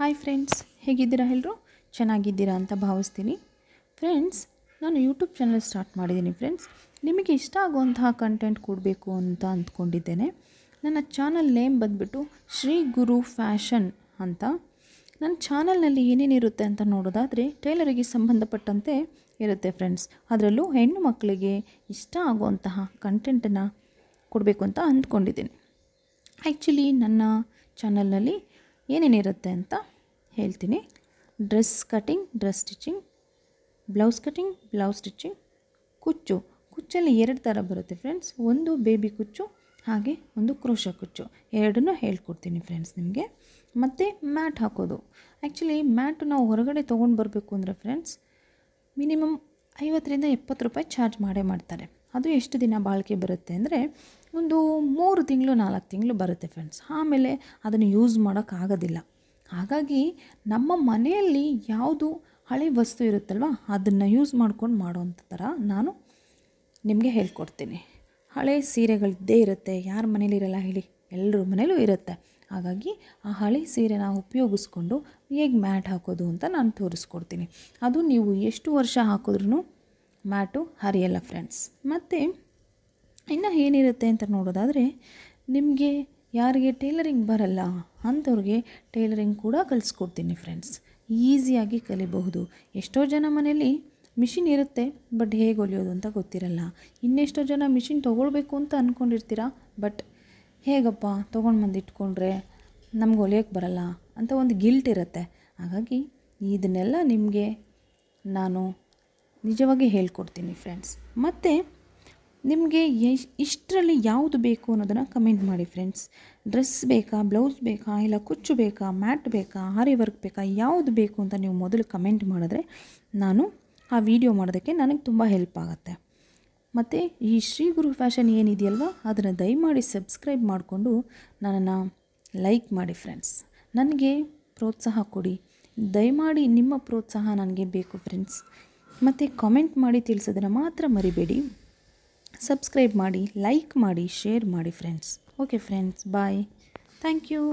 hi friends ಹೇಗಿದ್ದೀರಾ ಎಲ್ಲರೂ ಚೆನ್ನಾಗಿದ್ದೀರಾ ಅಂತ ಭಾವಿಸ್ತೀನಿ ಫ್ರೆಂಡ್ಸ್ ನಾನು ಯೂಟ್ಯೂಬ್ ಚಾನಲ್ ಸ್ಟಾರ್ಟ್ ಮಾಡಿದ್ದೀನಿ ಫ್ರೆಂಡ್ಸ್ ನಿಮಗೆ ಇಷ್ಟ ಆಗುವಂತಹ ಕಂಟೆಂಟ್ ಕೊಡಬೇಕು ಅಂತ ಅಂದ್ಕೊಂಡಿದ್ದೇನೆ ನನ್ನ ಚಾನಲ್ ನೇಮ್ ಬಂದುಬಿಟ್ಟು ಶ್ರೀ ಗುರು ಫ್ಯಾಷನ್ ಅಂತ ನನ್ನ ಚಾನಲ್ನಲ್ಲಿ ಏನೇನಿರುತ್ತೆ ಅಂತ ನೋಡೋದಾದರೆ ಟೈಲರಿಗೆ ಸಂಬಂಧಪಟ್ಟಂತೆ ಇರುತ್ತೆ ಫ್ರೆಂಡ್ಸ್ ಅದರಲ್ಲೂ ಹೆಣ್ಣು ಮಕ್ಕಳಿಗೆ ಇಷ್ಟ ಆಗುವಂತಹ ಕಂಟೆಂಟನ್ನು ಕೊಡಬೇಕು ಅಂತ ಅಂದ್ಕೊಂಡಿದ್ದೀನಿ ಆ್ಯಕ್ಚುಲಿ ನನ್ನ ಚಾನಲ್ನಲ್ಲಿ ಏನೇನಿರುತ್ತೆ ಅಂತ ಹೇಳ್ತೀನಿ dress cutting dress stitching blouse cutting blouse stitching ಕುಚ್ಚು ಕುಚ್ಚಲ್ಲಿ ಎರಡು ಥರ ಬರುತ್ತೆ ಫ್ರೆಂಡ್ಸ್ ಒಂದು ಬೇಬಿ ಕುಚ್ಚು ಹಾಗೆ ಒಂದು ಕ್ರೋಶ ಕುಚ್ಚು ಎರಡನ್ನೂ ಹೇಳ್ಕೊಡ್ತೀನಿ ಫ್ರೆಂಡ್ಸ್ ನಿಮಗೆ ಮತ್ತು ಮ್ಯಾಟ್ ಹಾಕೋದು ಆ್ಯಕ್ಚುಲಿ ಮ್ಯಾಟು ನಾವು ಹೊರಗಡೆ ತೊಗೊಂಡು ಬರಬೇಕು ಅಂದರೆ ಫ್ರೆಂಡ್ಸ್ ಮಿನಿಮಮ್ ಐವತ್ತರಿಂದ ಎಪ್ಪತ್ತು ರೂಪಾಯಿ ಚಾರ್ಜ್ ಮಾಡೇ ಮಾಡ್ತಾರೆ ಅದು ಎಷ್ಟು ದಿನ ಬಾಳಿಕೆ ಬರುತ್ತೆ ಅಂದರೆ ಒಂದು ಮೂರು ತಿಂಗಳು ನಾಲ್ಕು ತಿಂಗಳು ಬರುತ್ತೆ ಫ್ರೆಂಡ್ಸ್ ಆಮೇಲೆ ಅದನ್ನು ಯೂಸ್ ಮಾಡೋಕ್ಕಾಗೋದಿಲ್ಲ ಹಾಗಾಗಿ ನಮ್ಮ ಮನೆಯಲ್ಲಿ ಯಾವುದು ಹಳೆ ವಸ್ತು ಇರುತ್ತಲ್ವ ಅದನ್ನು ಯೂಸ್ ಮಾಡ್ಕೊಂಡು ಮಾಡೋವಂಥ ಥರ ನಾನು ನಿಮಗೆ ಹೇಳ್ಕೊಡ್ತೀನಿ ಹಳೆ ಸೀರೆಗಳಿದ್ದೇ ಇರುತ್ತೆ ಯಾರ ಮನೇಲಿ ಇರಲ್ಲ ಹೇಳಿ ಎಲ್ಲರ ಮನೇಲೂ ಇರುತ್ತೆ ಹಾಗಾಗಿ ಆ ಹಳೆ ಸೀರೆನ ಉಪಯೋಗಿಸ್ಕೊಂಡು ಹೇಗೆ ಮ್ಯಾಟ್ ಹಾಕೋದು ಅಂತ ನಾನು ತೋರಿಸ್ಕೊಡ್ತೀನಿ ಅದು ನೀವು ಎಷ್ಟು ವರ್ಷ ಹಾಕಿದ್ರೂ ಮ್ಯಾಟು ಹರಿಯಲ್ಲ ಫ್ರೆಂಡ್ಸ್ ಮತ್ತು ಇನ್ನು ಏನಿರುತ್ತೆ ಅಂತ ನೋಡೋದಾದರೆ ನಿಮಗೆ ಯಾರಿಗೆ ಟೇಲರಿಂಗ್ ಬರಲ್ಲ ಅಂಥವ್ರಿಗೆ ಟೇಲರಿಂಗ್ ಕೂಡ ಕಲಿಸ್ಕೊಡ್ತೀನಿ ಫ್ರೆಂಡ್ಸ್ ಈಸಿಯಾಗಿ ಕಲಿಬಹುದು ಎಷ್ಟೋ ಜನ ಮನೆಯಲ್ಲಿ ಮಿಷಿನ್ ಇರುತ್ತೆ ಬಟ್ ಹೇಗೆ ಹೊಲಿಯೋದು ಅಂತ ಗೊತ್ತಿರಲ್ಲ ಇನ್ನೆಷ್ಟೋ ಜನ ಮಿಷಿನ್ ತೊಗೊಳ್ಬೇಕು ಅಂತ ಅಂದ್ಕೊಂಡಿರ್ತೀರ ಬಟ್ ಹೇಗಪ್ಪ ತೊಗೊಂಡು ಬಂದು ಇಟ್ಕೊಂಡ್ರೆ ನಮ್ಗೆ ಹೊಲಿಯೋಕ್ಕೆ ಬರಲ್ಲ ಅಂತ ಒಂದು ಗಿಲ್ಟ್ ಇರುತ್ತೆ ಹಾಗಾಗಿ ಇದನ್ನೆಲ್ಲ ನಿಮಗೆ ನಾನು ನಿಜವಾಗಿ ಹೇಳ್ಕೊಡ್ತೀನಿ ಫ್ರೆಂಡ್ಸ್ ಮತ್ತು ನಿಮಗೆ ಇಷ್ಟರಲ್ಲಿ ಯಾವುದು ಬೇಕು ಅನ್ನೋದನ್ನು ಕಮೆಂಟ್ ಮಾಡಿ ಫ್ರೆಂಡ್ಸ್ ಡ್ರೆಸ್ ಬೇಕಾ ಬ್ಲೌಸ್ ಬೇಕಾ ಇಲ್ಲ ಕುಚ್ಚು ಬೇಕಾ ಮ್ಯಾಟ್ ಬೇಕಾ ಹಾರಿ ವರ್ಕ್ ಬೇಕಾ ಯಾವುದು ಬೇಕು ಅಂತ ನೀವು ಮೊದಲು ಕಮೆಂಟ್ ಮಾಡಿದ್ರೆ ನಾನು ಆ ವಿಡಿಯೋ ಮಾಡೋದಕ್ಕೆ ನನಗೆ ತುಂಬ ಹೆಲ್ಪ್ ಆಗುತ್ತೆ ಮತ್ತು ಈ ಶ್ರೀ ಗುರು ಫ್ಯಾಷನ್ ಏನಿದೆಯಲ್ವ ಅದನ್ನು ದಯಮಾಡಿ ಸಬ್ಸ್ಕ್ರೈಬ್ ಮಾಡಿಕೊಂಡು ನನ್ನನ್ನು ಲೈಕ್ ಮಾಡಿ ಫ್ರೆಂಡ್ಸ್ ನನಗೆ ಪ್ರೋತ್ಸಾಹ ಕೊಡಿ ದಯಮಾಡಿ ನಿಮ್ಮ ಪ್ರೋತ್ಸಾಹ ನನಗೆ ಬೇಕು ಫ್ರೆಂಡ್ಸ್ ಮತ್ತು ಕಾಮೆಂಟ್ ಮಾಡಿ ತಿಳಿಸೋದನ್ನು ಮಾತ್ರ ಮರಿಬೇಡಿ ಸಬ್ಸ್ಕ್ರೈಬ್ ಮಾಡಿ ಲೈಕ್ ಮಾಡಿ ಶೇರ್ ಮಾಡಿ friends okay friends bye thank you